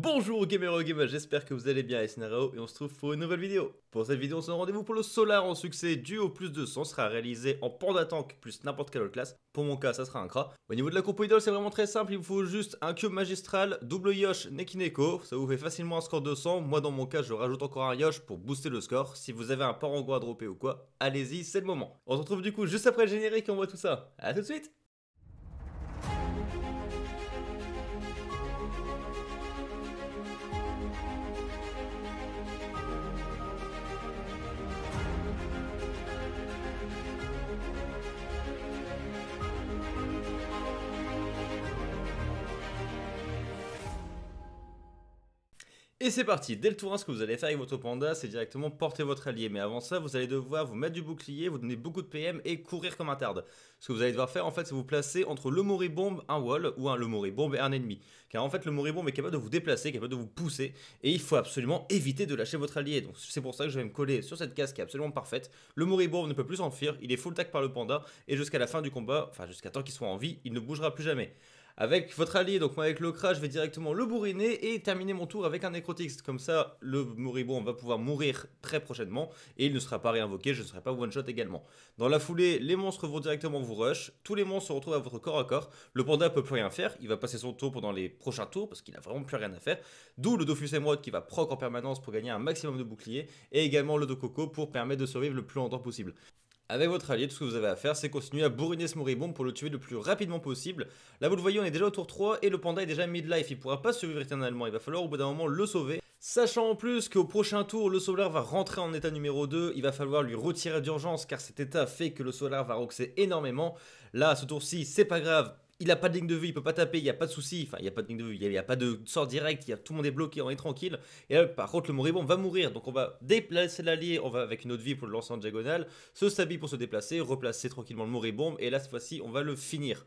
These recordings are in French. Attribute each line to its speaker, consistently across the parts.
Speaker 1: Bonjour gamers et gamers, j'espère que vous allez bien, c'est scénario et on se trouve pour une nouvelle vidéo. Pour cette vidéo, on se rendez-vous pour le Solar en succès du au plus de 200, sera réalisé en Panda Tank plus n'importe quelle autre classe. Pour mon cas, ça sera un cra. Au niveau de la compo idole, c'est vraiment très simple, il vous faut juste un cube magistral, double Yosh, Nekineko, ça vous fait facilement un score de 200. Moi, dans mon cas, je rajoute encore un Yosh pour booster le score. Si vous avez un Parango à dropper ou quoi, allez-y, c'est le moment. On se retrouve du coup juste après le générique et on voit tout ça. A tout de suite Et c'est parti, dès le tour 1, ce que vous allez faire avec votre panda, c'est directement porter votre allié. Mais avant ça, vous allez devoir vous mettre du bouclier, vous donner beaucoup de PM et courir comme un tarde. Ce que vous allez devoir faire, en fait, c'est vous placer entre le moribombe, un wall, ou un le moribombe et un ennemi. Car en fait, le moribombe est capable de vous déplacer, capable de vous pousser, et il faut absolument éviter de lâcher votre allié. Donc c'est pour ça que je vais me coller sur cette case qui est absolument parfaite. Le moribombe ne peut plus s'enfuir, il est full tac par le panda, et jusqu'à la fin du combat, enfin jusqu'à temps qu'il soit en vie, il ne bougera plus jamais avec votre allié, donc moi avec le crash, je vais directement le bourriner et terminer mon tour avec un Necrotix. Comme ça, le moribond va pouvoir mourir très prochainement et il ne sera pas réinvoqué, je ne serai pas one-shot également. Dans la foulée, les monstres vont directement vous rush, tous les monstres se retrouvent à votre corps à corps, le panda ne peut plus rien faire, il va passer son tour pendant les prochains tours parce qu'il n'a vraiment plus rien à faire, d'où le Dofus Emerald qui va proc en permanence pour gagner un maximum de boucliers et également le Dococo pour permettre de survivre le plus longtemps possible. Avec votre allié, tout ce que vous avez à faire, c'est continuer à bourriner ce moribond pour le tuer le plus rapidement possible. Là, vous le voyez, on est déjà au tour 3 et le panda est déjà mid-life. Il pourra pas survivre éternellement. Il va falloir au bout d'un moment le sauver. Sachant en plus qu'au prochain tour, le solaire va rentrer en état numéro 2, il va falloir lui retirer d'urgence car cet état fait que le solar va roxer énormément. Là, ce tour-ci, c'est pas grave, il a pas de ligne de vue, il peut pas taper, il n'y a pas de souci, enfin il n'y a pas de ligne de vue, il n'y a, pas de sort direct, il a, tout le monde est bloqué, on est tranquille. Et là, par contre, le moribond va mourir, donc on va déplacer l'allié, on va avec une autre vie pour le lancer en diagonale, se stabiliser pour se déplacer, replacer tranquillement le moribond, et là cette fois-ci on va le finir.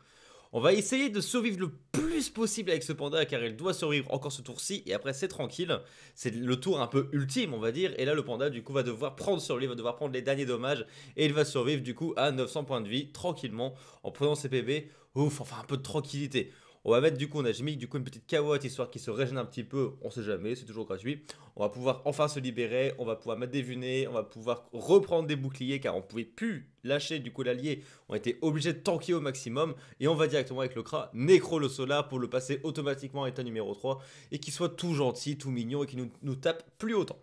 Speaker 1: On va essayer de survivre le plus possible avec ce panda car il doit survivre encore ce tour-ci et après c'est tranquille. C'est le tour un peu ultime on va dire et là le panda du coup va devoir prendre sur va devoir prendre les derniers dommages et il va survivre du coup à 900 points de vie tranquillement en prenant ses PB. Ouf, enfin un peu de tranquillité. On va mettre du coup, on a mis du coup une petite carotte histoire qu'il se régène un petit peu, on sait jamais, c'est toujours gratuit. On va pouvoir enfin se libérer, on va pouvoir mettre des vunets, on va pouvoir reprendre des boucliers car on pouvait plus lâcher du coup l'allié, on était obligé de tanker au maximum et on va directement avec le cra nécro le Solar pour le passer automatiquement à état numéro 3 et qu'il soit tout gentil, tout mignon et qu'il nous, nous tape plus autant.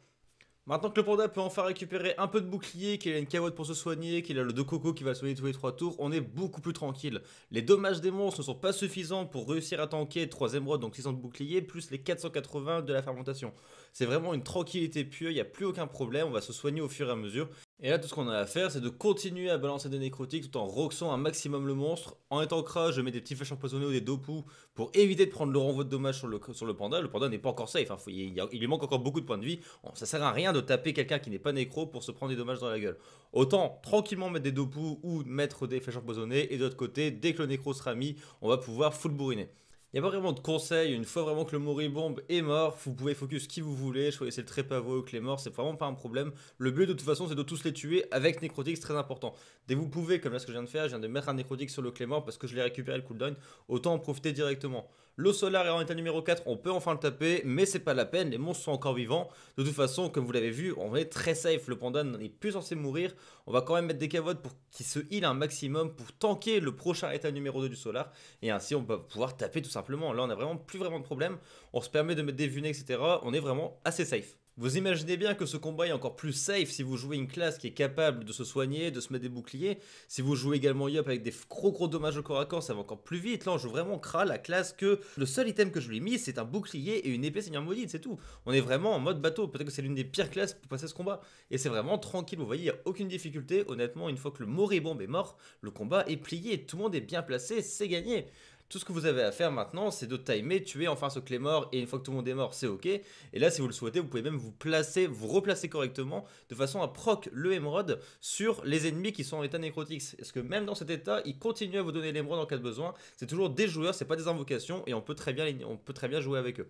Speaker 1: Maintenant que le panda peut enfin récupérer un peu de bouclier, qu'il a une cavotte pour se soigner, qu'il a le de coco qui va soigner tous les 3 tours, on est beaucoup plus tranquille. Les dommages des monstres ne sont pas suffisants pour réussir à tanker 3 émeraudes, donc 600 de bouclier, plus les 480 de la fermentation. C'est vraiment une tranquillité pure, il n'y a plus aucun problème, on va se soigner au fur et à mesure, et là, tout ce qu'on a à faire, c'est de continuer à balancer des nécrotiques tout en roxant un maximum le monstre. En étant crash, je mets des petits flèches empoisonnées ou des dopous pour éviter de prendre le renvoi de dommage sur le, sur le panda. Le panda n'est pas encore safe, hein. il, lui manque encore beaucoup de points de vie. Ça sert à rien de taper quelqu'un qui n'est pas nécro pour se prendre des dommages dans la gueule. Autant tranquillement mettre des dopous ou mettre des flèches empoisonnées. Et de l'autre côté, dès que le nécro sera mis, on va pouvoir full bourriner. Il n'y a pas vraiment de conseil, une fois vraiment que le moribombe est mort, vous pouvez focus qui vous voulez, choisissez le que les morts, c'est vraiment pas un problème. Le but de toute façon c'est de tous les tuer avec Necrotix, très important. Dès vous pouvez, comme là ce que je viens de faire, je viens de mettre un Necrotix sur le Clémor parce que je l'ai récupéré le cooldown, autant en profiter directement. Le Solar est en état numéro 4, on peut enfin le taper, mais c'est pas la peine, les monstres sont encore vivants. De toute façon, comme vous l'avez vu, on est très safe, le panda n'est plus censé mourir. On va quand même mettre des cavotes pour qu'il se heal un maximum pour tanker le prochain état numéro 2 du Solar, et ainsi on va pouvoir taper tout simplement simplement. Là, on n'a vraiment plus vraiment de problème. On se permet de mettre des vunets, etc. On est vraiment assez safe. Vous imaginez bien que ce combat est encore plus safe si vous jouez une classe qui est capable de se soigner, de se mettre des boucliers. Si vous jouez également Yop avec des gros gros dommages au corps à corps, ça va encore plus vite. Là, on joue vraiment cra la classe que le seul item que je lui ai mis, c'est un bouclier et une épée Seigneur Maudite, c'est tout. On est vraiment en mode bateau. Peut-être que c'est l'une des pires classes pour passer ce combat. Et c'est vraiment tranquille, vous voyez, il n'y a aucune difficulté. Honnêtement, une fois que le moribond est mort, le combat est plié. Tout le monde est bien placé, c'est gagné. Tout ce que vous avez à faire maintenant, c'est de timer, tuer enfin ce clé mort, et une fois que tout le monde est mort, c'est ok. Et là, si vous le souhaitez, vous pouvez même vous placer, vous replacer correctement, de façon à proc le émeraude sur les ennemis qui sont en état nécrotique. Parce que même dans cet état, ils continuent à vous donner l'émeraude en cas de besoin. C'est toujours des joueurs, c'est pas des invocations, et on peut très bien, on peut très bien jouer avec eux.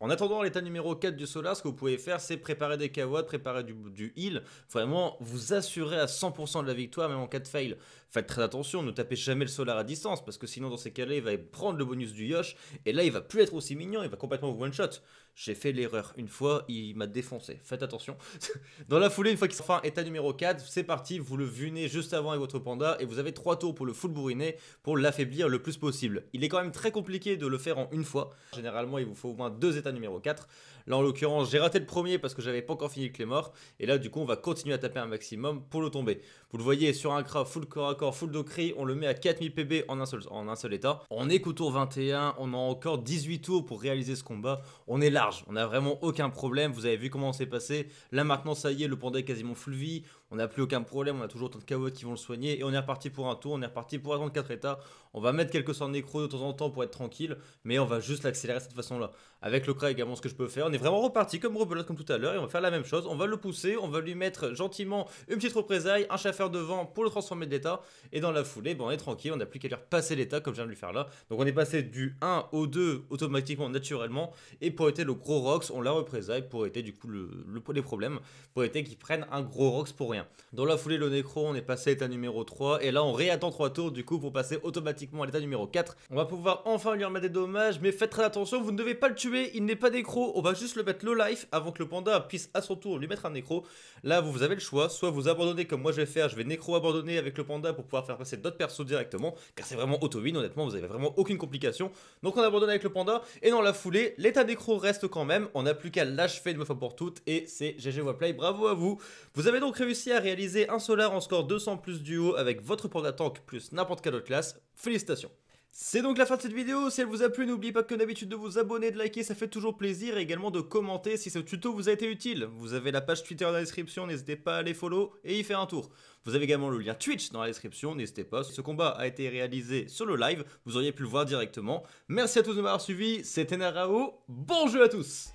Speaker 1: En attendant l'état numéro 4 du solar, ce que vous pouvez faire, c'est préparer des kawats, préparer du, du, heal, vraiment vous assurer à 100% de la victoire, même en cas de fail. Faites très attention, ne tapez jamais le solar à distance, parce que sinon dans ces cas-là, il va prendre le bonus du Yosh, et là il va plus être aussi mignon, il va complètement vous one-shot. J'ai fait l'erreur une fois, il m'a défoncé, faites attention. dans la foulée, une fois qu'il sera état numéro 4, c'est parti, vous le vunez juste avant avec votre panda, et vous avez 3 tours pour le full bourriner, pour l'affaiblir le plus possible. Il est quand même très compliqué de le faire en une fois, généralement il vous faut au moins deux états numéro 4. Là, en l'occurrence, j'ai raté le premier parce que j'avais pas encore fini le les morts. Et là, du coup, on va continuer à taper un maximum pour le tomber. Vous le voyez, sur un craft full corps à corps, full de cri, on le met à 4000 PB en un seul, en un seul état. On est qu'au tour 21, on a encore 18 tours pour réaliser ce combat. On est large, on a vraiment aucun problème. Vous avez vu comment on s'est passé. Là, maintenant, ça y est, le panda est quasiment full vie on n'a plus aucun problème, on a toujours tant de KO qui vont le soigner, et on est reparti pour un tour, on est reparti pour quatre états, on va mettre quelques 100 nécro de temps en temps pour être tranquille, mais on va juste l'accélérer de cette façon-là. Avec le cra également, ce que je peux faire, on est vraiment reparti comme rebelote comme tout à l'heure, et on va faire la même chose, on va le pousser, on va lui mettre gentiment une petite représaille, un chaffeur devant pour le transformer de l'état, et dans la foulée, bon, on est tranquille, on n'a plus qu'à lui repasser l'état comme je viens de lui faire là. Donc on est passé du 1 au 2 automatiquement, naturellement, et pour être le gros Rox, on la représaille pour éviter du coup le, les problèmes, pour éviter qu'il prenne un gros Rox pour rien. Dans la foulée, le Nécro on est passé à l'état numéro 3, et là on réattend 3 tours du coup pour passer automatiquement à l'état numéro 4. On va pouvoir enfin lui remettre des dommages, mais faites très attention, vous ne devez pas le tuer, il n'est pas Necro, on va juste le mettre low life avant que le panda puisse à son tour lui mettre un Nécro Là vous avez le choix, soit vous abandonnez comme moi je vais faire, je vais Nécro abandonner avec le panda pour pouvoir faire passer d'autres persos directement, car c'est vraiment auto-win, honnêtement vous avez vraiment aucune complication. Donc on abandonne avec le panda, et dans la foulée, l'état Necro reste quand même, on n'a plus qu'à l'achever une fois pour toutes, et c'est GG Play, bravo à vous Vous avez donc réussi réaliser un solar en score 200 plus duo avec votre Panda Tank plus n'importe quelle autre classe, félicitations c'est donc la fin de cette vidéo, si elle vous a plu n'oubliez pas que d'habitude de vous abonner, de liker, ça fait toujours plaisir et également de commenter si ce tuto vous a été utile. Vous avez la page Twitter dans la description, n'hésitez pas à aller follow et y faire un tour. Vous avez également le lien Twitch dans la description, n'hésitez pas, ce combat a été réalisé sur le live, vous auriez pu le voir directement. Merci à tous de m'avoir suivi, c'était Narao, bon jeu à tous